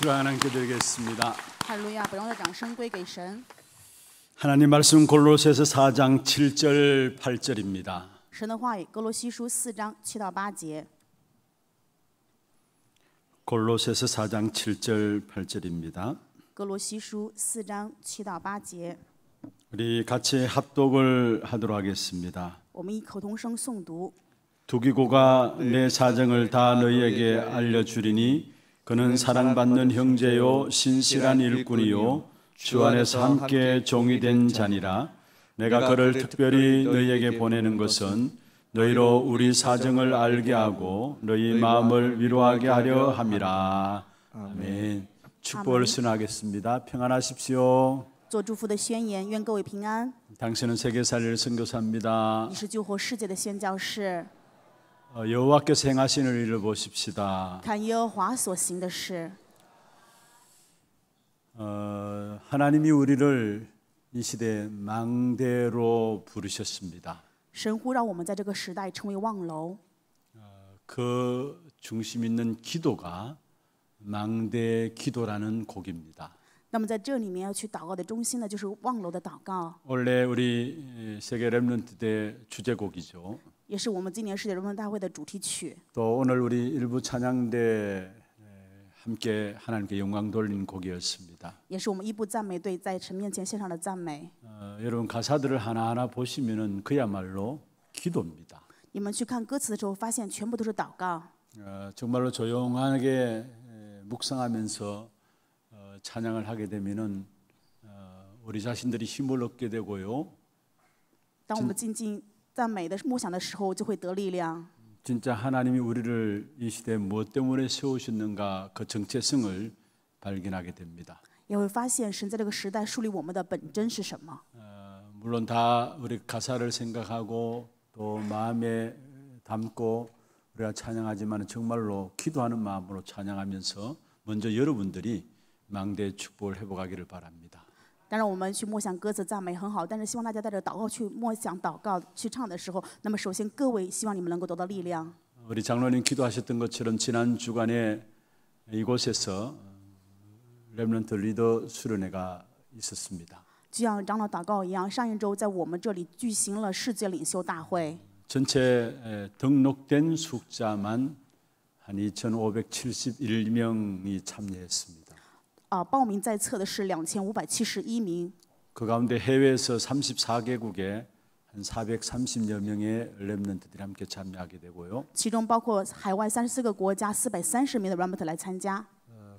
박수로 하나님께 드리겠습니다. 할렐루야. 하나님 말씀 골로새서 4장 7절 8절입니다. 神的话语哥罗西书4章7到8节 골로새서 4장 7절 8절입니다. 골로시书 4장 7到8节 우리 같이 합독을 하도록 하겠습니다. 我们一口同声诵读두기고가 내 사정을 다 너희에게 알려 주리니 그는 사랑받는 형제요 신실한 일꾼이요 주 안에서 함께 종이 된 자니라 내가 그를 특별히 너희에게 보내는 것은 너희로 우리 사정을 알게 하고 너희 마음을 위로하게 하려 함이라 아멘 축복을 순하겠습니다 평안하십시오 당신은세계살릴선교사입니다 어, 여호와께서 행하시는 일을 보십시다. 看耶和华所行的事. 어, 하나님이 우리를 이 시대 망대로 부르셨습니다. 神呼让我们在这个时代成为望楼. 어, 그 중심 있는 기도가 망대 기도라는 곡입니다. 那么在这里面要去祷告的中心呢，就是望楼的祷告。원래우리세계렘런트때주제곡이죠 也是我们今年世界人文大会的主题曲。또 오늘 우리 일부 찬양대 네, 함께 하나님께 영광 돌린 곡이었습니다. 也是我们一部赞美队在神面前献上的赞美. 여러분 가사들을 하나하나 보시면은 그야말로 기도입니다. 你们去看歌词的时候发现全部都是祷告. 정말로 조용하게 묵상하면서 어, 찬양을 하게 되면은 어, 우리 자신들이 힘을 얻게 되고요. 当我们静静赞美的默想的时候，就会得力量。 진짜 하나님이 우리를 이 시대에 무엇 때문에 세우셨는가 그 정체성을 발견하게 됩니다. 也会发现神在这个时代树立我们的本真是什么。 물론 다 우리 가사를 생각하고 또 마음에 담고 우리가 찬양하지만 정말로 기도하는 마음으로 찬양하면서 먼저 여러분들이 망대 축복을 회복하기를 바랍니다. 当然，我们去默想歌词、赞美很好，但是希望大家带着祷告去默想、祷告去唱的时候。那么，首先，各位，希望你们能够得到力量。像长老祷告一样，上一周在我们这里举行了世界领袖大会。2 5 7 1啊，报名在册的是两千五百七十一名。그가운데해외에서삼십사개국에한사백삼십여명의램버트들이함께참여하게되고 요。 其中包括海外三十四个国家四百三十名的 RAMBERT 来参加。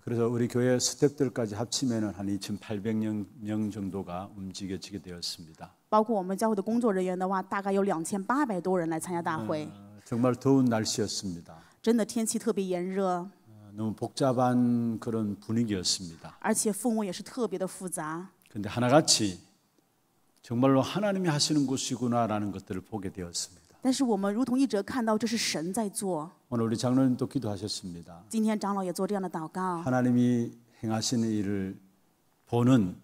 그래서우리교회스태들까지합치면은한이천팔백명명정도가움직여지게되었습니 다。 包括我们教会的工作人员的话，大概有两千八百多人来参加大会。정말더운날씨였습니 다。 真的天气特别炎热。 너무 복잡한 그런 분위기였습니다. 而且데 하나같이 정말로 하나님이 하시는 곳이구나라는 것들을 보게 되었습니다. 但是我们如同一者看到这是神在做. 오늘 우리 장로님도 기도하셨습니다. 今天长老也做这样的祷告. 하나님이 행하시는 일을 보는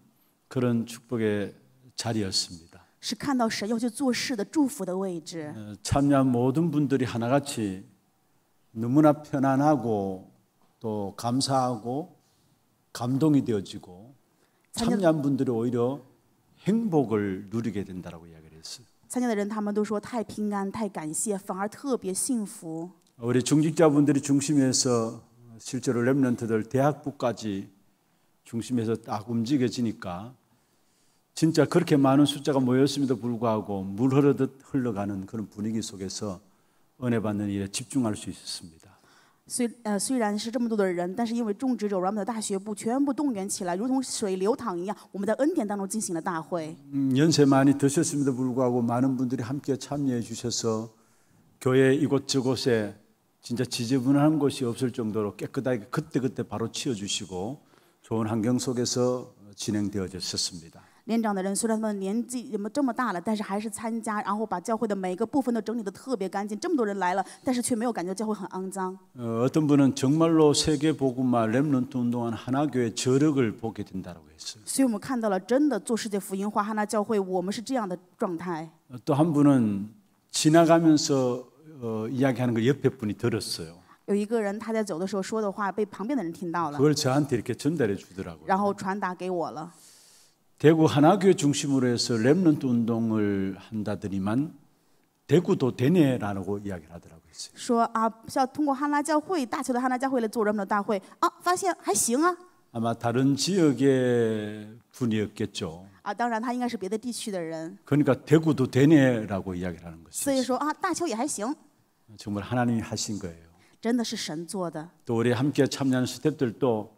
그런 축복의 자리였습니다. 是看到神要去做事的祝福的位置. 참여한 모든 분들이 하나같이 너무나 편안하고 또 감사하고 감동이 되어지고 참여한 분들이 오히려 행복을 누리게 된다라고 이야기를 했어요. 参加的人他们都说太平安太感谢反而特别幸福 우리 중직자분들이 중심에서 실제로 렘넌트들 대학부까지 중심에서 딱 움직여지니까 진짜 그렇게 많은 숫자가 모였음에도 불구하고 물 흐르듯 흘러가는 그런 분위기 속에서 은혜 받는 일에 집중할 수 있었습니다. 虽呃虽然是这么多的人，但是因为种植者我们的大学部全部动员起来，如同水流淌一样，我们在恩典当中进行了大会。 음, 연세 많이 드셨음에도 불구하고 많은 분들이 함께 참여해 주셔서 교회 이곳저곳에 진짜 지저분한 곳이 없을 정도로 깨끗하게 그때그때 바로 치워주시고 좋은 환경 속에서 진행되어졌었습니다. 年长的人虽然他们年纪怎么这么大了，但是还是参加，然后把教会的每个部分都整理得特别干净。这么多人来了，但是却没有感觉教会很肮脏。一 어, 떤 분은 정말로 세계 복음화 렘넌트 운동한 하나교회 저력을 보게 된다고 했어요. 所以我们看到了，真的做世界福音化哈那教会，我们是这样的状态。또한 분은 지나가면서 어, 이야기하는 걸 옆에 분이 들었어요. 有一个人他在走的时候说的话被旁边的人听到了， 그걸 저한테 이렇게 전달해 주더라고요. 然后传达给我了。 대구 하나교회 중심으로 해서 렘런트 운동을 한다더니만 대구도 되네라고 이야기를 하더라고요. 说啊，要通过汉拉教会大球的汉拉教会来做人们的大会啊，发现还行啊。 아， 아， 아마 다른 지역의 분이었겠죠. 아, 当然他应该是别的地区的人. 그러니까 대구도 되네라고 이야기를 하는 거죠. 所以说啊，大邱也还行. 아， 정말 하나님이 하신 거예요. 真的是神做的.또 우리 함께 참여하는 스태들도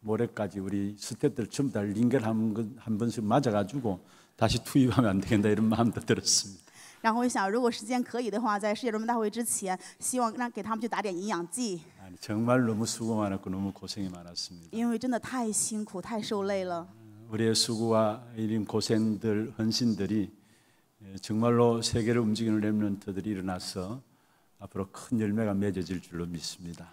모레까지 우리 스태프들 전부 다 링겔 한, 번씩 맞아가지고 다시 투입하면 안 되겠다 이런 마음도 들었습니다. 然后我想，如果时间可以的话，在世界人民大会之前，希望让给他们去打点营养剂。 정말 너무 수고 많았고 너무 고생이 많았습니다. 因为真的太辛苦，太受累了。 우리의 수고와 이런 고생들, 헌신들이 예, 정말로 세계를 움직이는 렘런트들이 일어나서 앞으로 큰 열매가 맺어질 줄로 믿습니다.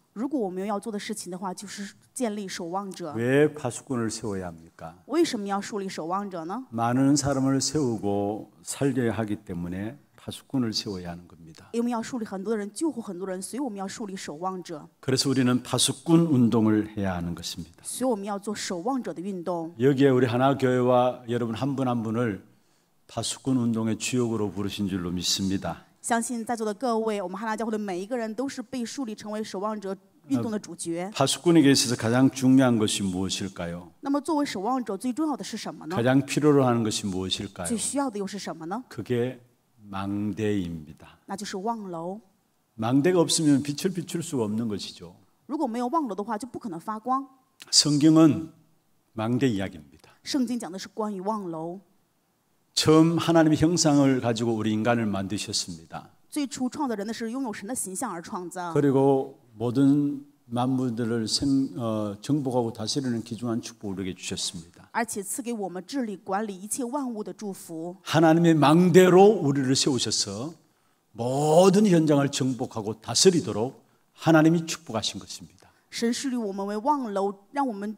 如果我们要做的事情的话，就是建立守望者。왜 파수꾼을 세워야 합니까? 为什么要树立守望者呢？ 많은 사람을 세우고 살려야 하기 때문에 파수꾼을 세워야 하는 겁니다. 因为我们要树立很多人，救活很多人，所以我们要树立守望者， 그래서 우리는 파수꾼 운동을 해야 하는 것입니다. 所以我们要做守望者的运动。 여기에 우리 하나교회와 여러분 한 분 한 분을 파수꾼 운동의 주역으로 부르신 줄로 믿습니다. 相信在座的各位，我们汉拉教会的每一个人都是被树立成为守望者运动的主角。 파수꾼에게 있어서 가장 중요한 것이 무엇일까요? 那么，作为守望者，最重要的是什么呢？ 가장 필요로 하는 것이 무엇일까요? 最需要的又是什么呢？ 그게 망대입니다. 那就是望楼。 망대가 없으면 빛을 비출 수가 없는 것이죠. 如果没有望楼的话，就不可能发光。 성경은 망대 이야기입니다. 圣经讲的是关于望楼 처음 하나님의 형상을 가지고 우리 인간을 만드셨습니다. 그리고 모든 만물들을 생, 어, 정복하고 다스리는 귀중한 축복을 우리에게 주셨습니다. 하나님의 망대로 우리를 세우셔서 모든 현장을 정복하고 다스리도록 하나님이 축복하신 것입니다. 神视立我们为望楼，让我们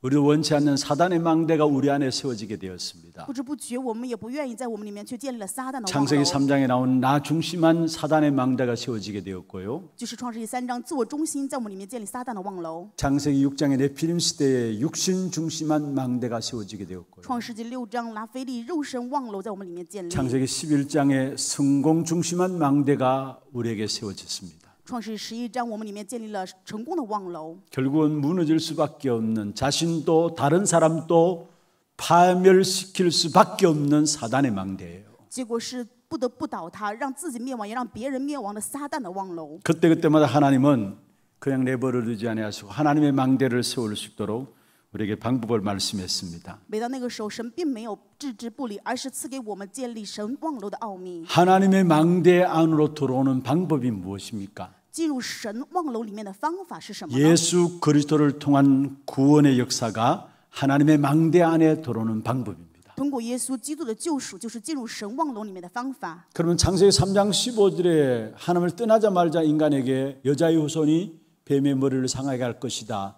우리 원치 않는 사단의 망대가 우리 안에 세워지게 되었습니다. 창세기 3장에 나온 나 중심한 사단의 망대가 세워지게 되었고요. 창세기 6장의 네피림 시대에 육신 중심한 망대가 세워지게 되었고요. 창세기 11장에 성공 중심한 망대가 우리에게 세워졌습니다. 创世十一章我们里面建立了成功的望楼결국은무너질수밖에없는자신도다른사람도파멸시킬수밖에없는사단의망대예요结果是不得不倒塌让自己灭亡也让别人灭亡的撒旦的望楼그때그때마다하나님은그냥내버려두지아니시고하나님의망대를세울수있도록 우리에게 방법을 말씀했습니다. 하나님의 망대 안으로 들어오는 방법이 무엇입니까? 예수 그리스도를 통한 구원의 역사가 하나님의 망대 안에 들어오는 방법입니다. 그러면 창세기 3장 15절에 하나님을 떠나자마자 인간에게 여자의 후손이 뱀의 머리를 상하게 할 것이다.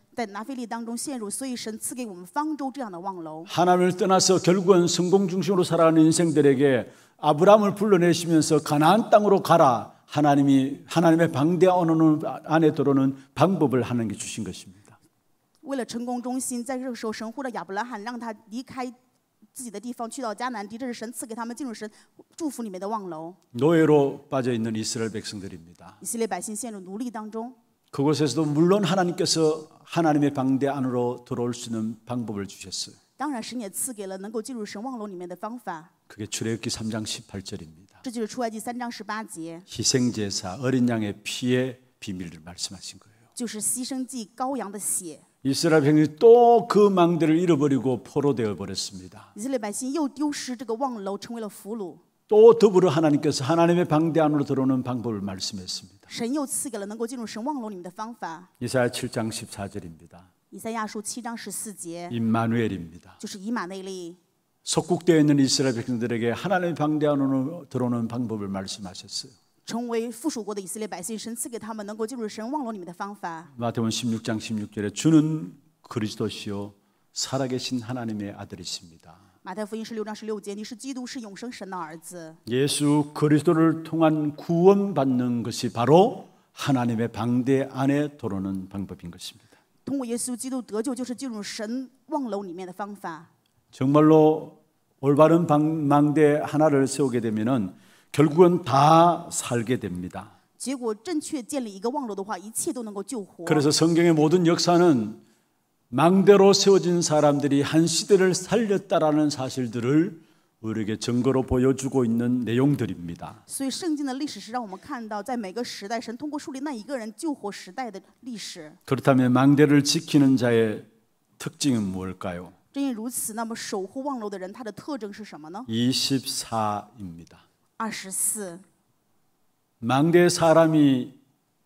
在拿非利当中陷入，所以神赐给我们方舟这样的望楼。하나님을떠나서결국은성공중심으로살아가는인생들에게아브라함을불러내시면서가나안땅으로가라하나님이하나님의방대언어안에들어오는방법을하는게주신것입니 다。 为了成功中心，在这个时候神呼召亚伯拉罕，让他离开自己的地方，去到迦南地。这是神赐给他们进入神祝福里面的望楼。奴隶中。 그곳에서도 물론 하나님께서 하나님의 방대 안으로 들어올 수 있는 방법을 주셨어요. 그게 출애굽기 3장 18절입니다. 희생 제사 어린 양의 피의 비밀을 말씀하신 거예요. 이스라엘 백성이 또그 망대를 잃어버리고 포로되어 버렸습니다. 또 더불어 하나님께서 하나님의 방대 안으로 들어오는 방법을 말씀했습니다. 이사야 7장 14절입니다. 이사야 7장 14절. 임마누엘입니다. 속국되어 있는 이스라엘 백성들에게 하나님의 방대 안으로 들어오는 방법을 말씀하셨어요. 成为附属国的以色列百姓神赐给他们能够进入神望楼里面的方法。마태복음 16장 16절에 주는 그리스도시요 살아계신 하나님의 아들이십니다. 마태福音十六章十六节你是基督是永生神的儿子 예수 그리스도를 통한 구원받는 것이 바로 하나님의 방대 안에 들어오는 방법인 것입니다. 通过耶稣基督得救，就是进入神望楼里面的方法。 정말로 올바른 방망대 하나를 세우게 되면은 결국은 다 살게 됩니다. 结果正确建立一个望楼的话，一切都能够救活。 그래서 성경의 모든 역사는 망대로 세워진 사람들이 한 시대를 살렸다라는 사실들을 우리에게 증거로 보여주고 있는 내용들입니다. 그렇다면 망대를 지키는 자의 특징은 뭘까요? 24입니다. 24. 망대 사람이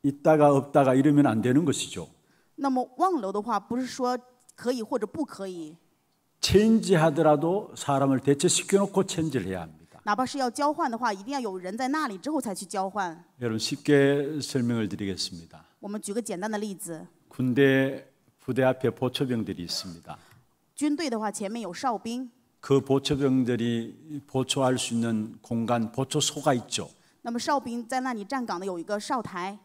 있다가 없다가 이러면 안 되는 것이죠. 那么望楼的话不是说可以或者不可以 체인지하더라도 사람을 대체시켜 놓고 체인지를 해야 합니다. 哪怕是要交换的话，一定要有人在那里之后才去交换。 여러분 쉽게 설명을 드리겠습니다. 我们举个简单的例子。 군대 부대 앞에 보초병들이 있습니다. 军队的话，前面有哨兵。그 보초병들이 보초할 수 있는 공간 보초소가 있죠. 那么哨兵在那里站岗的有一个哨台。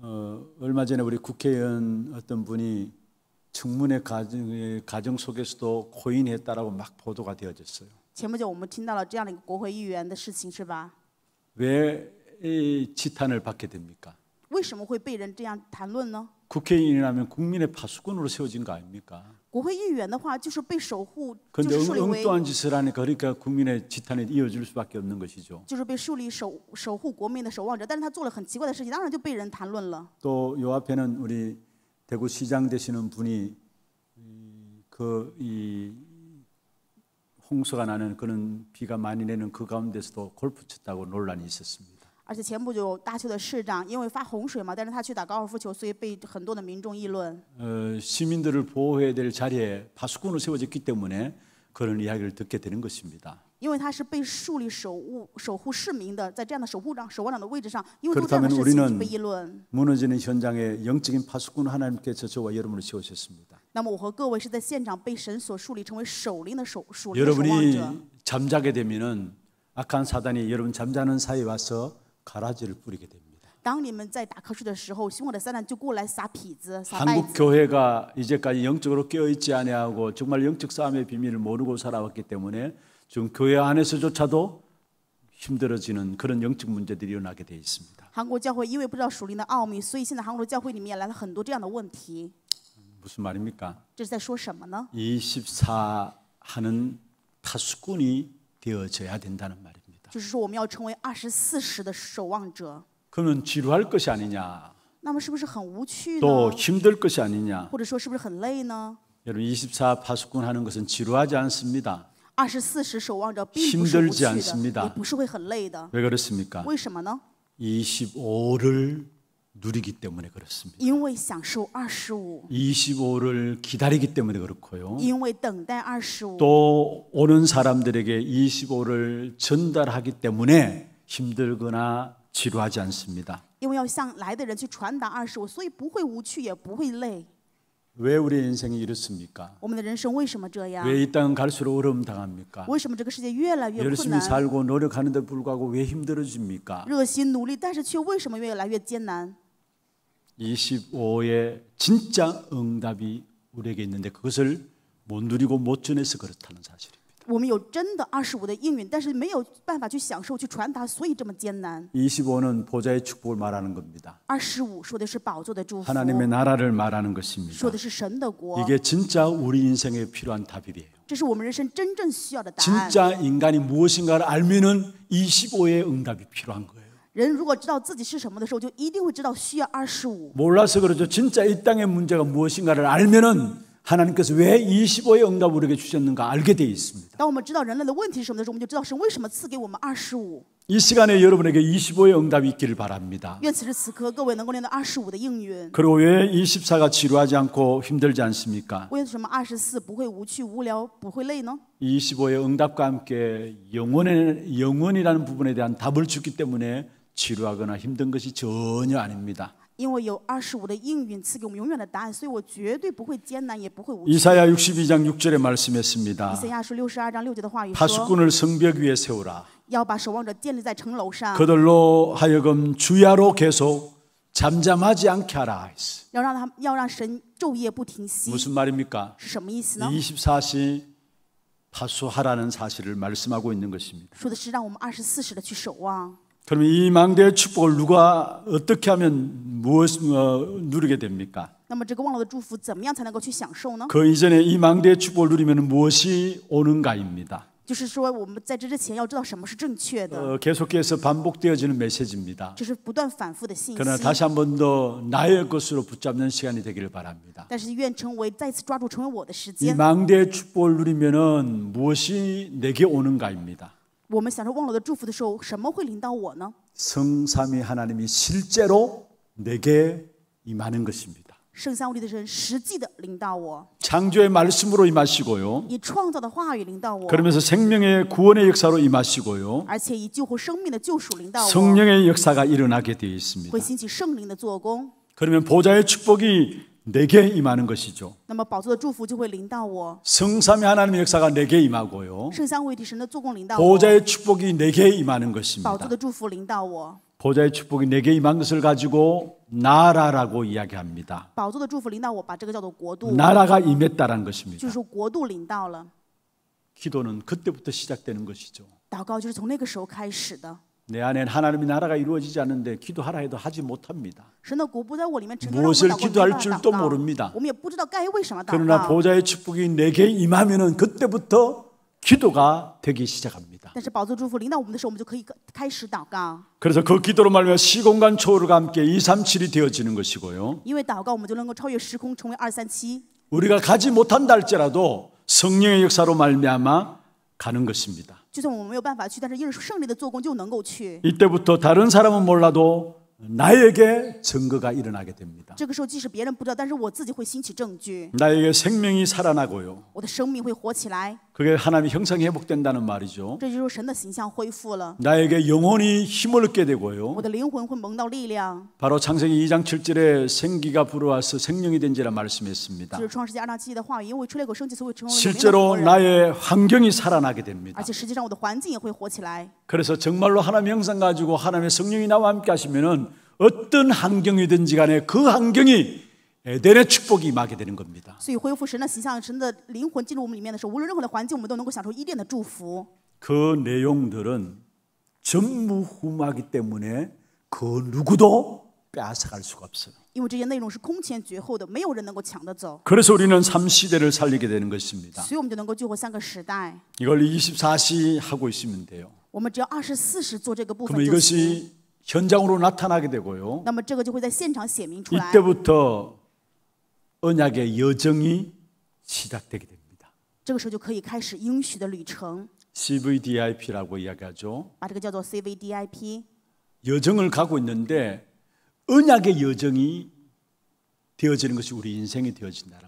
어, 얼마 전에 우리 국회의원 어떤 분이 청문회 가정가정 예, 속에서도 코인했다라고 막 보도가 되어졌어요. 前不久我们听到了这样的一个国会议员的事情是吧?왜 지탄을 받게 됩니까? 为什么会被人这样谈论呢? 국회의원이라면 국민의 파수꾼으로 세워진 거 아닙니까? 国会议 엉뚱한 짓을 하니까 그러니까 국민의 지탄에 이어질 수밖에 없는 것이죠. 就是被树立守守护国民的守望者，但是他做了很奇怪的事情，当然就被人谈论了。또 요 앞에는 우리 대구 시장 되시는 분이 그이 홍수가 나는 그런 비가 많이 내는 그 가운데서도 골프 쳤다고 논란이 있었습니다. 而且前不久大邱的市长因为发洪水嘛，但是他去打高尔夫球，所以被很多的民众议论。 어, 시민들을 보호해야 될 자리에 파수꾼으로 세워졌기 때문에 그런 이야기를 듣게 되는 것입니다. 因为他是被树立守护守护市民的，在这样的守护长、守望长的位置上，因为做这样的 그렇다면 事情就 우리는 被议论。 무너지는 현장에 영적인 파수꾼 하나님께서 저와 여러분을 세우셨습니다. 那么我和各位是在现场被神所树立成为守灵的守属灵的守望者。 여러분이 잠자게 되면은 악한 사단이 여러분 잠자는 사이에 와서 가라지를 뿌리게 됩니다. 当你们在打瞌睡的时候凶恶的撒旦就过来撒痞子 한국 교회가 이제까지 영적으로 깨어 있지 아니하고 정말 영적 싸움의 비밀을 모르고 살아왔기 때문에 지금 교회 안에서조차도 힘들어지는 그런 영적 문제들이 일어나게 돼 있습니다. 韩国教会因为不知道属灵的奥秘，所以现在韩国教会里面来了很多这样的问题。 무슨 말입니까? 24 하는 타수꾼이 되어져야 된다는 말입니다. 것입니다. 就是说我们要成为二十四时的守望者。 그러면 지루할 것이 아니냐? 那么是不是很无趣呢？또 힘들 것이 아니냐? 或者说是不是很累呢？ 여러분 24 파수꾼 하는 것은 지루하지 않습니다. 24时守望者并不是无趣的，也不是会很累的。왜 그렇습니까? 为什么呢？ 25를 누리기 때문에 그렇습니다. 2 5를 기다리기 때문에 그렇고요. 또 오는 사람들에게 25를 전달하기 때문에 힘들거나 지루하지 않습니다. 왜우리 인생이 이렇습니까? 왜 이 땅은 갈수록 어려움 당합니까? 열심히 살고 노력하는데 불구하고 왜 힘들어집니까? 热心努力，但是却为什么越来越艰难？ 25의 진짜 응답이 우리에게 있는데 그것을 못 누리고 못 전해서 그렇다는 사실입니다. 25는 보좌의 축복을 말하는 겁니다. 25说的是宝座的祝福. 하나님의 나라를 말하는 것입니다. 说的是神的国. 이게 진짜 우리 인생에 필요한 답이에요. 这是我们人生真正需要的答案. 진짜 인간이 무엇인가를 알면은 25의 응답이 필요한 거예요. 人如果知道自己是什么的时候，就一定会知道需要二十五。 몰라서 그러죠. 진짜 이 땅의 문제가 무엇인가를 알면은 하나님께서 왜 25의 응답을 우리에게 주셨는가 알게 되어 있습니다. 当我们知道人类的问题是什么的时候，我们就知道神为什么赐给我们二十五。이 시간에 여러분에게 25의 응답이 있기를 바랍니다. 愿此时此刻各位能够练到二十的应允 그리고 왜 24가 지루하지 않고 힘들지 않습니까? 为什么二十不会无趣无聊不会累呢 25의 응답과 함께 영원의 영원이라는 부분에 대한 답을 주기 때문에 지루하거나 힘든 것이 전혀 아닙니다. 因为有二十五的应允赐给我们永远的答案，所以我绝对不会艰难，也不会无。이사야 62장 6절에 말씀했습니다. 以赛亚书 62章6节的话语说 파수꾼을 성벽 위에 세우라. 要把守望者建立在城楼上。 그들로 하여금 주야로 계속 잠잠하지 않게 하라. 要让他要让神昼夜不停息。 무슨 말입니까? 是什么意思呢？ 24시 파수하라는 사실을 말씀하고 있는 것입니다. 说的是让我们二十四时的去守望。 그러면이 망대의 축복을 누가 어떻게 하면 무엇 어, 누리게 됩니까? 그 이전에 이 망대의 축복을 누리면 무엇이 오는가입니다. 就是说我们在这之前要知道什么是正确的， 어, 계속해서 반복되어지는 메시지입니다. 就是不断反复的信 그러나 다시 한 번 더 나의 것으로 붙잡는 시간이 되기를 바랍니다. 但是愿成为再次抓住成为我的时이 망대의 축복을 누리면 무엇이 내게 오는가입니다. 我们享受望楼的祝福的时候，什么会临到我呢？ 성삼위 하나님이 실제로 내게 임하는 것입니다. 圣三位的神实际的临到我 창조의 말씀으로 임하시고요. 以创造的话语临到我， 그러면서 생명의 구원의 역사로 임하시고요. 而且以救活生命的救赎临到我， 성령의 역사가 일어나게 되어 있습니다. 会兴起圣灵的做工。 그러면 보좌의 축복이 내게 임하는 것이죠. 성삼위 하나님의 역사가 내게 임하고요. 보좌의 축복이 내게 임하는 것입니다. 보좌의 축복이 내게 임한 것을 가지고 나라라고 이야기합니다. 나라가 임했다는 것입니다. 기도는 그때부터 시작되는 것이죠. 내 안엔 하나님의 나라가 이루어지지 않는데 기도하라 해도 하지 못합니다. 무엇을 기도할 뭐 줄도 모릅니다. 그러나 보좌의 축복이 내게 임하면은 그때부터 기도가 되기 시작합니다. 그래서 그 기도로 말미암 시공간 초월과 함께 237이 되어지는 것이고요. 우리가 가지 못한다 지라도 성령의 역사로 말미암아 가는 것입니다. 이때부터 다른 사람은 몰라도 나에게 증거가 일어나게 됩니다. 나에게 생명이 살아나고요. 그게 하나님의 형상이 회복된다는 말이죠. 나에게 영혼이 힘을 얻게 되고요. 바로 창세기 2장 7절에 생기가 불어와서 생명이 된지라 말씀했습니다. 실제로 나의 환경이 살아나게 됩니다. 그래서 정말로 하나님의 형상 가지고 하나님의 성령이 나와 함께 하시면 어떤 환경이든지 간에 그 환경이 에덴의 축복이 임하게 되는 겁니다. 所以恢复神的形象，神的灵魂进入我们里面的时候，无论任何的环境，我们都能够享受伊甸的祝福。그 내용들은 전무후무하기 때문에 그 누구도 빼앗아갈 수가 없어요. 因为这些内容是空前绝后的，没有人能够抢得走。 그래서 우리는 3시대를 살리게 되는 것입니다. 所以我们就能够救活三个时代。 이걸 24시 하고 있으면 돼요. 我们只要24时做这个部分。 그럼 이것이 현장으로 나타나게 되고요. 那么这个就会在现场显明出来。 이때부터 언약의 여정이 시작되게 됩니다. 这个时候就可以开始应许的旅程。 CVDIP라고 이야기하죠. 把这个叫做 CVDIP。 여정을 가고 있는데 언약의 여정이 되어지는 것이 우리 인생이 되어진다라.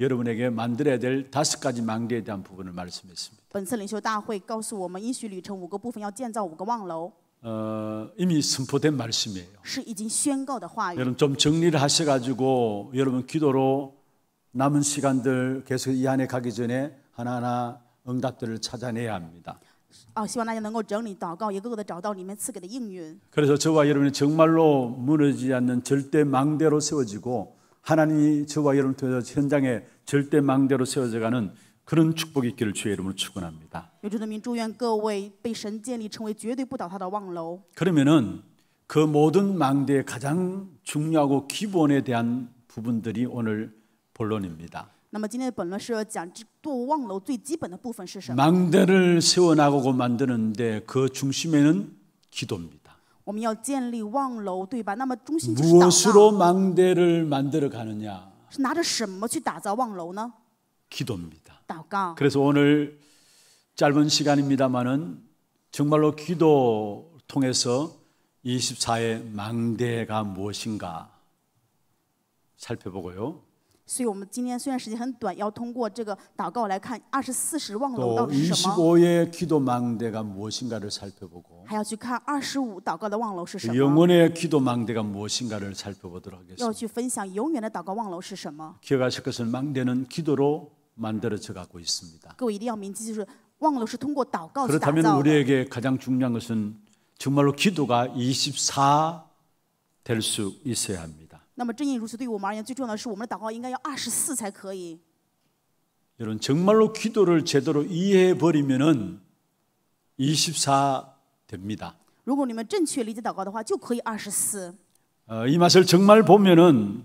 여러분에게 만들어야 될 다섯 가지 망개에 대한 부분을 말씀했습니다. 어, 이미 선포된 말씀이에요. 여러분 좀 정리를 하셔가지고 여러분 기도로 남은 시간들 계속 이 안에 가기 전에 하나하나 응답들을 찾아내야 합니다. 그래서 저와 여러분이 정말로 무너지지 않는 절대 망대로 세워지고 하나님이 저와 여러분을 통해서 현장에 절대 망대로 세워져가는 그런 축복이 있기를 주의 이름으로 축원합니다. 그러면은 그 모든 망대의 가장 중요하고 기본에 대한 부분들이 오늘 본론입니다. 망대를 세워나가고 만드는데 그 중심에는 기도입니다. 我们要建立望楼对吧那么中心就 무엇으로 망대를 만들어 가느냐? 기도입니다. 그래서 오늘 짧은 시간입니다만은 정말로 기도 통해서 24의 망대가 무엇인가 살펴보고요. 所以我们今天虽然时间很短要通过这个祷告来看二十四十望楼到底是什么， 25의 기도 망대가 무엇인가를 살펴보고 还要去看二十五祷告的望楼是什么， 영혼의 기도 망대가 무엇인가를 살펴보도록 하겠습니다. 去分享永远的祷告望楼是什么。 기억하실 것은 망대는 기도로 만들어져 가고 있습니다. 各位一定要铭记就是望楼是通过祷告 그렇다면 우리에게 가장 중요한 것은 정말로 기도가 24 될 수 있어야 합니다. 那么正因如此，对于我们而言，最重要的是我们的祷告应该要二十四才可以。 여러분 정말로 기도를 제대로 이해해 버리면은 24 됩니다. 如果你们正确理解祷告的话，就可以二十四。 어, 이 맛을 정말 보면은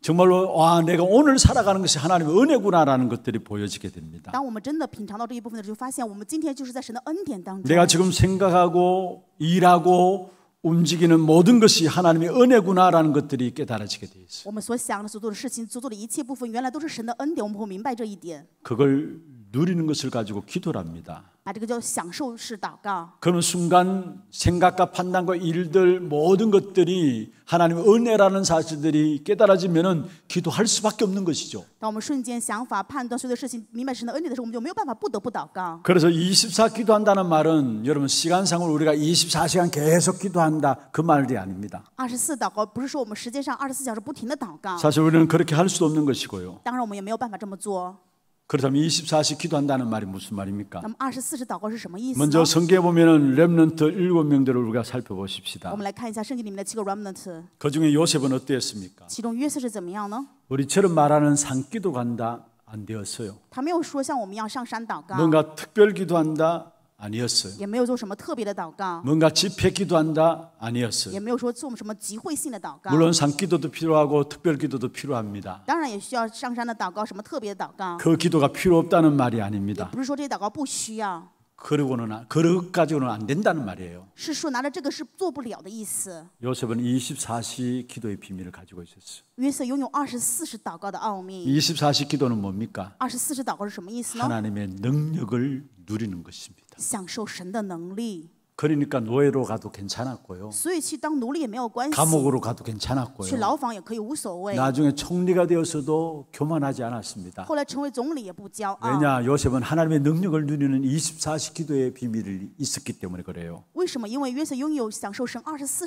정말로 와 내가 오늘 살아가는 것이 하나님의 은혜구나라는 것들이 보여지게 됩니다. 当我们真的品尝到这一部分的时候，发现我们今天就是在神的恩典当中。 내가 지금 생각하고 일하고 움직이는 모든 것이 하나님의 은혜구나라는 것들이 깨달아지게 돼 있어요. 그걸 누리는 것을 가지고 기도랍니다. 그러 순간 생각과 판단과 일들 모든 것들이 하나님 은혜라는 사실들이 깨달아지면 기도할 수밖에 없는 것이죠. 그래서 24 기도한다는 말은 여러분 시간상으로 우리가 24시간 계속 기도한다 그 말이 아닙니다. 사실 우리는 그렇게 할 수도 없는 것이고요. 그렇다면 24시 기도한다는 말이 무슨 말입니까? 먼저 성경에 보면은 렘넌트 7명들을 우리가 살펴보십시다. 그 중에 요셉은 어땠습니까? 우리처럼 말하는 산기도 간다 안 되었어요. 뭔가 특별 기도한다 아니었어요. 뭔가 집회 기도한다 아니었어요. 물론 상기도도 필요하고 특별 기도도 필요합니다. 그 기도가 필요 없다는 말이 아닙니다. 그러고는 그릇 가지는안 된다는 말이에요. 요셉은 24시 기도의 비밀을 가지고 있었어요. 2 4시 기도는 뭡니까? 하나님의 능력을 누리는 것입니다. 있습니다. 神的能力 그러니까 노예로 가도 괜찮았고요. 감옥으로 가도 괜찮았고요. 나중에 총리가 되어서도 교만하지 않았습니다. 왜냐 요셉은 하나님의 능력을 누리는 24시 기도의 비밀이 있었기 때문에 그래요. 为什么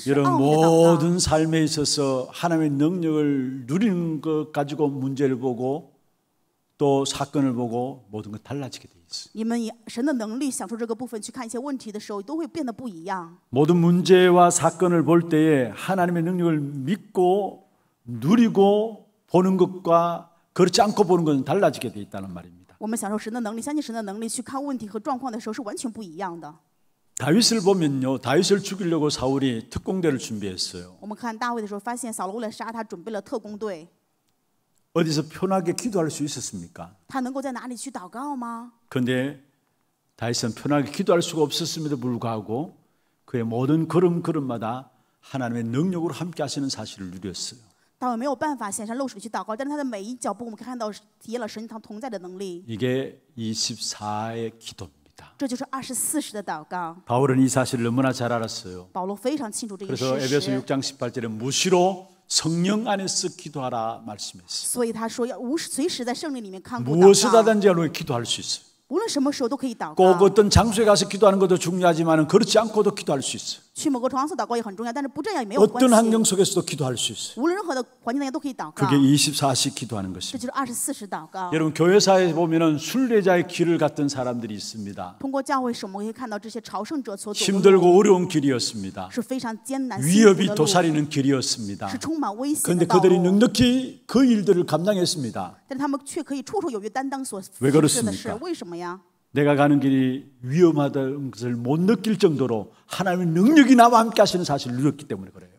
이런 모든 삶에 있어서 하나님의 능력을 누리는 것 가지고 문제를 보고 또 사건을 보고 모든 것 달라지게 돼 있어. 你们神的能力享受这个部分去看一些问题的时候都会变得不一样 모든 문제와 사건을 볼 때에 하나님의 능력을 믿고 누리고 보는 것과 그렇지 않고 보는 것은 달라지게 돼 있다는 말입니다. 我们享受神的能力，相信神的能力去看问题和状况的时候是完全不一样的。 다윗을 보면요, 다윗을 죽이려고 사울이 특공대를 준비했어요. 我们看大卫的时候，发现扫罗为了杀他准备了特工队。 어디서 편하게 기도할 수 있었습니까? 그런데 다윗은 편하게 기도할 수가 없었음에도 불구하고 그의 모든 걸음 걸음마다 하나님의 능력으로 함께 하시는 사실을 누렸어요. 但我没有办法显山露水去祷告，但是他的每一脚步，我们看到体验了神堂同在的能力。 이게 24의 기도입니다. 这就是二十四的祷告 그러니까. 바울은 이 사실을 너무나 잘 알았어요. 保罗非常清楚这个事实。 그래서 에베소 6장 18절에 무시로 성령 안에서 기도하라 말씀했습니다 무엇이든지 기도할 수 있어요. 꼭 어떤 장소에 가서 기도하는 것도 중요하지만 그렇지 않고도 기도할 수 있어요. 去某个场所祷告也很重要，但是不这样也没有关系。 어떤 환경 속에서도 기도할 수 있어요. 无论任何的环境当下都可以祷告。 그게 24시 기도하는 这 것입니다. 就是二十四时祷告。 여러분 교회사에 보면은 순례자의 길을 갔던 사람들이 있습니다. 通过教会史，我们可以看到这些朝圣者所走的路 힘들고 어려운 길이었습니다. 是非常艰难、辛苦 위협이 的路， 도사리는 길이었습니다. 是充满危险 그런데 的道 그들이 路。 넉넉히 그 일들을 감당했습니다. 但是他们却可以绰绰有余，担当所为什么的事。为什么呀？ 내가 가는 길이 위험하다는 것을 못 느낄 정도로 하나님의 능력이 나와 함께 하시는 사실을 누렸기 때문에 그래요.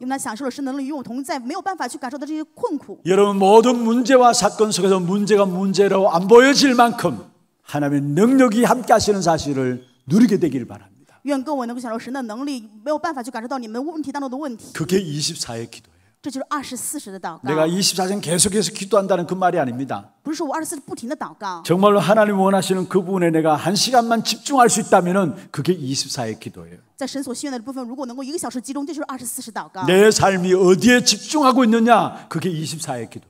여러분 모든 문제와 사건 속에서 문제가 문제로 안 보여질 만큼 하나님의 능력이 함께 하시는 사실을 누리게 되기를 바랍니다. 그게 24의 기도. 내가 24시간 계속해서 기도한다는 그 말이 아닙니다. 정말로 하나님 원하시는 그 부분에 내가 한 시간만 집중할 수 있다면 그게 24의 기도예요. 내 삶이 어디에 집중하고 있느냐 그게 24의 기도.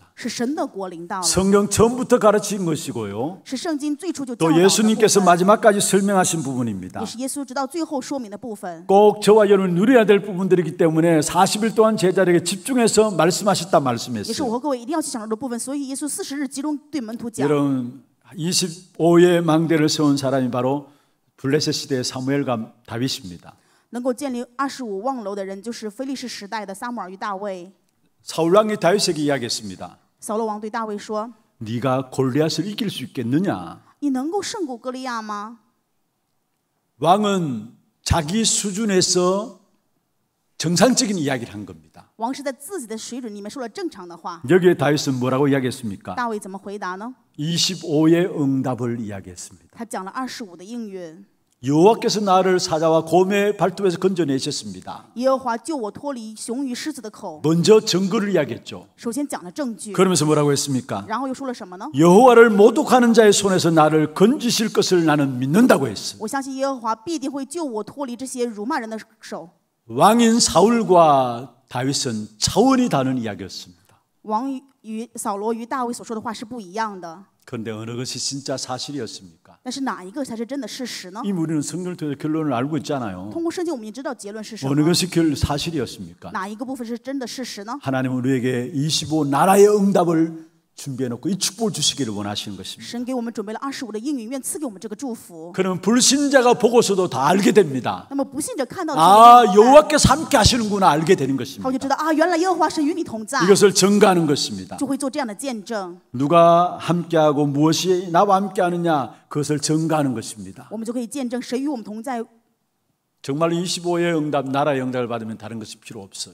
성경 전부터 가르친 것이고요. 또 예수님께서 마지막까지 설명하신 부분입니다. 꼭 저와 여러분 누려야 될 부분들이기 때문에 40일 동안 제자들에게 집중해서 말씀하셨다 말씀했어요. 여러분 25의 망대를 세운 사람이 바로 블레셋 시대의 사무엘과 다윗입니다. 사울 왕이 다윗에게 이야기했습니다. 扫罗王对大卫说：“你能够胜过哥利亚吗？”王是在自己的水准里面说了正常的话。大卫怎么回答呢？他讲了二十五的应允。 여호와께서 나를 사자와 곰의 발톱에서 건져내셨습니다. 먼저 증거를 이야기했죠. 그러면서 뭐라고 했습니까? 여호와를 모독하는 자의 손에서 나를 건지실 것을 나는 믿는다고 했습니다 왕인 사울과 다윗은 차원이 다른 이야기였습니다. 그런데 어느 것이 진짜 사실이었습니까? 但是哪一个才是真的事实呢？이 우리는 성경을 통해 결론을 알고 있잖아요. 通过圣经我们知道结论是什 어느 것이 결 사실이었습니까? 哪一个部分是真的事实呢？하나님은 우리에게 25 나라의 응답을 준비해 놓고 이 축복을 주시기를 원하시는 것입니다. 그러면 불신자가 보고서도 다 알게 됩니다. 아, 여호와께서 함께 하시는구나 알게 되는 것입니다. 이것을 증가하는 것입니다. 누가 함께하고 무엇이 나와 함께하느냐 그것을 증가하는 것입니다. 정말로 25의 응답, 나라의 응답을 받으면 다른 것이 필요 없어요.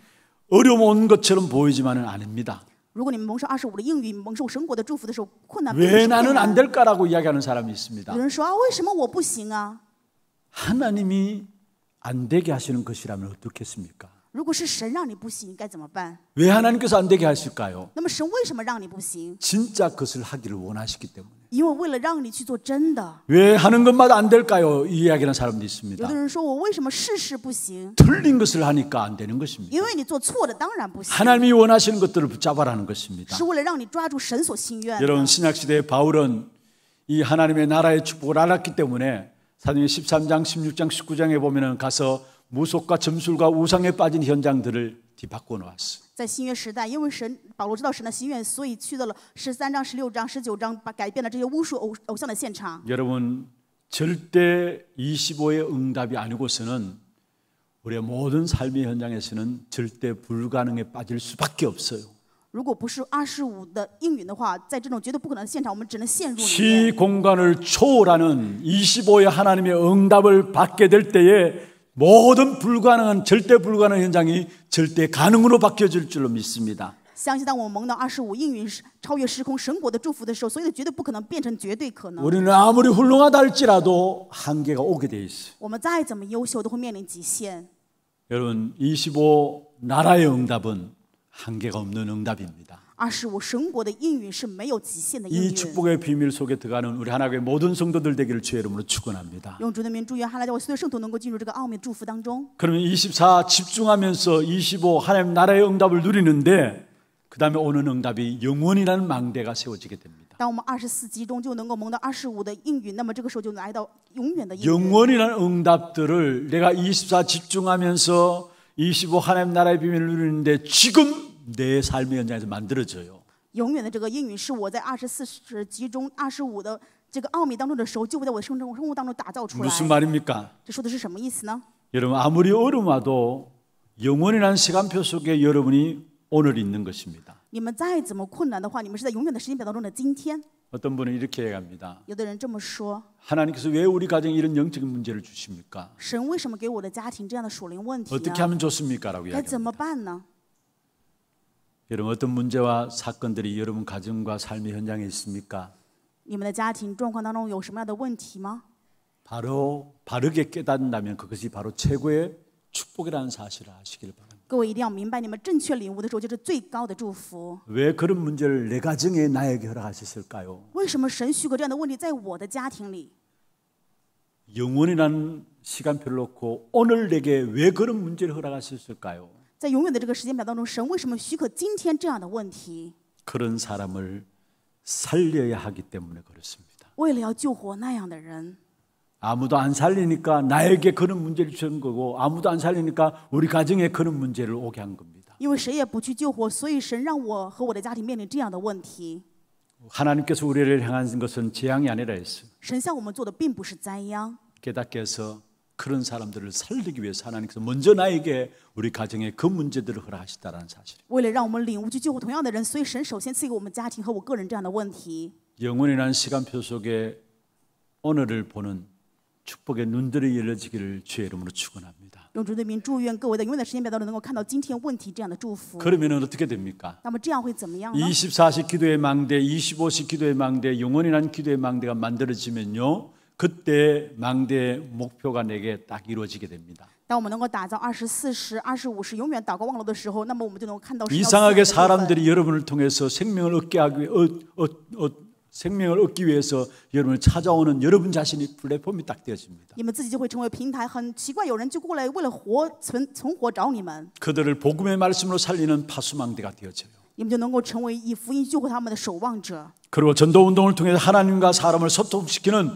어려움 온 것처럼 보이지만은 아닙니다. 왜 나는 안 될까라고 이야기하는 사람이 있습니다. 하나님이 안 되게 하시는 것이라면 어떻겠습니까? 왜 하나님께서 안 되게 하실까요? 진짜 그것을 하기를 원하시기 때문에. 왜 하는 것마다 안 될까요? 이이야기는 사람도 있습니다. 틀린 것을 하니까 안 되는 것입니다. 하나님이 원하시는 것들을 붙잡아라는 것입니다. 여러분 신약 시대의 바울은 이 하나님의 나라의 축복을 알았기 때문에 사도행 13장, 16장, 19장에 보면 가서 무속과 점술과 우상에 빠진 현장들을 바꿔 놓았어. 在新约时代，因为神保罗知道神的心愿，所以去到了十三章、十六章、十九章，把改变了这些巫术偶偶像的现场。 여러분 절대 25의 응답이 아니고서는 우리의 모든 삶의 현장에서는 절대 불가능에 빠질 수밖에 없어요. 如果不是二十五的应允的话，在这种绝对不可能的现场，我们只能陷入里시 面。 공간을 초월하는 25의 하나님의 응답을 받게 될 때에 모든 불가능한 절대 불가능 현장이 절대 가능으로 바뀌어질 줄로 믿습니다. 相信当我们蒙到二十五应允超越时空神国的祝福的时候，所有的绝对不可能变成绝对可能。 우리는 아무리 훌륭하다 할지라도 한계가 오게 돼 있어. 我们再怎么优秀，都会面临极限。 여러분, 25 나라의 응답은 한계가 없는 응답입니다. 이 축복의 비밀 속에 들어가는 우리 하나님의 모든 성도들 되기를 주의 이름으로 축원합니다. 그러면 24 집중하면서 25 하나님 나라의 응답을 누리는데 그 다음에 오는 응답이 영원이라는 망대가 세워지게 됩니다. 当我们2 4集中就2 5的应允那영원이라는 응답들을 내가 24 집중하면서 25 하나님 나라의 비밀을 누리는데 지금 내 삶의 현장에서 만들어져요. 永远的这个应允是我在二十四十集中二十五的这个奥秘当中的时候，就会在我生中生活当中打造出来。 무슨 말입니까? 这说的是什么意思呢？ 여러분 아무리 어려움 와도 영원이라는 시간표 속에 여러분이 오늘 있는 것입니다. 你们再怎么困难的话，你们是在永远的时间表当中的今天。 어떤 분은 이렇게 얘기합니다. 有的人这么说： 하나님께서 왜 우리 가정에 이런 영적인 문제를 주십니까? 神为什么给我的家庭这样的属灵问题呢？ 어떻게 하면 좋습니까? 라고 该怎 이야기합니다. 么办呢？ 여러분 어떤 문제와 사건들이 여러분 가정과 삶의 현장에 있습니까? 你们的家庭状况当中有什么样的问题吗? 바로 바르게 깨닫는다면 그것이 바로 최고의 축복이라는 사실을 아시길 바랍니다. 왜 그런 문제를 내 가정에 나에게 허락하셨을까요? 영원이라는 시간표를 놓고 오늘 내게 왜 그런 문제를 허락하셨을까요? 在永远的这个时间表当中，神为什么许可今天这样的问题？그런사람을살려야하기때문에그렇습니다为了要救活那样的人。 아무도 안 살리니까 나에게 그런 문제를 주는 거고 아무도 안 살리니까 우리 가정에 그런 문제를 오게 한 겁니다. 因为谁也不去救活，所以神让我和我的家庭面临这样的问题。 하나님께서 우리를 향한 것은 재앙이 아니라 했어요. 神向我们做的并不是灾殃。깨닫게 해서 그런 사람들을 살리기 위해서 하나님께서 먼저 나에게 우리 가정의그 문제들을 허락하셨다는 사실. 为了让我们领悟去救护同样的人，所以神首先赐给我们家庭和我个人这样的问题。영원이라는 시간표 속에 오늘을 보는 축복의 눈들이 열려지기를 주의 이름으로 축원합니다. 그러면 어떻게 됩니까? 24시 기도의 망대, 25시 기도의 망대, 영원이라는 기도의 망대가 만들어지면요. 그때 망대 목표가 내게 딱 이루어지게 됩니다. 이상하게 사람들이 여러분을 통해서 생명을 얻게 하기 어, 어, 어, 생명을 얻기 위해서 여러분을 찾아오는 여러분 자신이 플랫폼이 딱 되어집니다. 你们自己就会成为平台，很奇怪，有人就过来为了活存存活找你们。 그들을 복음의 말씀으로 살리는 파수망대가 되어져요. 你们就能够成为以福音救活他们的守望者。 그리고 전도 운동을 통해 하나님과 사람을 소통시키는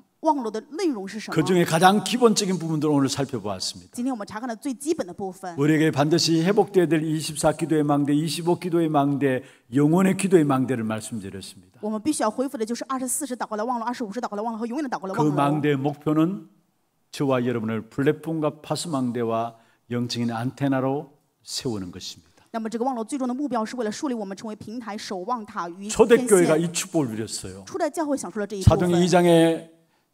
그 중에 가장 기본적인 부분들을 오늘 살펴보았습니다. 우리에게 반드시 회복돼야 될 24기도의 망대, 25기도의 망대, 영혼의 기도의 망대를 말씀드렸습니다. 그 망대의 목표는 저와 여러분을 플랫폼과 파수망대와 영적인 안테나로 세우는 것입니다. 那么这个望楼最终的目标是为사도행 2장에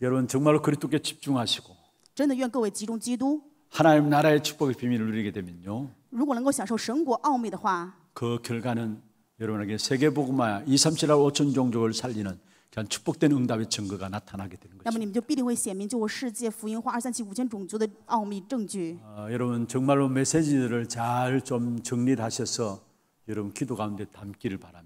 여러분 정말로 그리스도께 집중하시고 하나님 나라의 축복의 비밀을 누리게 되면요. 그 결과는 여러분에게 세계 복음화 2, 3, 7, 8, 5천 종족을 살리는 그런 축복된 응답의 증거가 나타나게 되는 那么你们就必定会显明救世界福音化二三七五千种族的奥秘证据 아, 여러분 정말로 메시지들을 잘좀 정리하셔서 여러분 기도 가운데 담기를 바랍니다.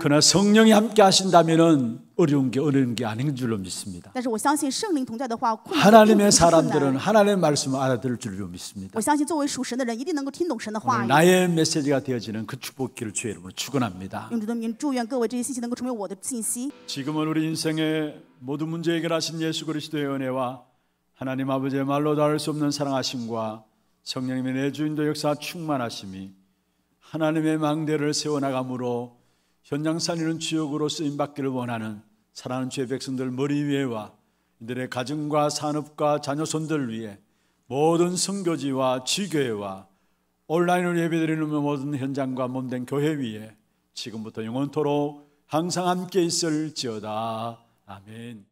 그러나 성령이 함께 하신다면 어려운 게 어려운 게 아닌 줄로 믿습니다. 하나님의 사람들은 하나님의 말씀을 알아들을 줄로 믿습니다. 나의 메시지가 되어지는 그 축복기를 주의 이름으로 축원합니다. 지금은 우리 인생의 모든 문제 해결하신 예수 그리스도의 은혜와 하나님 아버지의 말로 다할 수 없는 사랑하심과 성령님의 내 주인도 역사 충만하심이 하나님의 망대를 세워나가므로 현장산이는 지역으로 쓰임받기를 원하는 사랑하는 주의 백성들 머리 위에와 이들의 가정과 산업과 자녀손들 위에 모든 성교지와 지교회와 온라인을 예배드리는 모든 현장과 몸된 교회 위에 지금부터 영원토록 항상 함께 있을지어다. 아멘.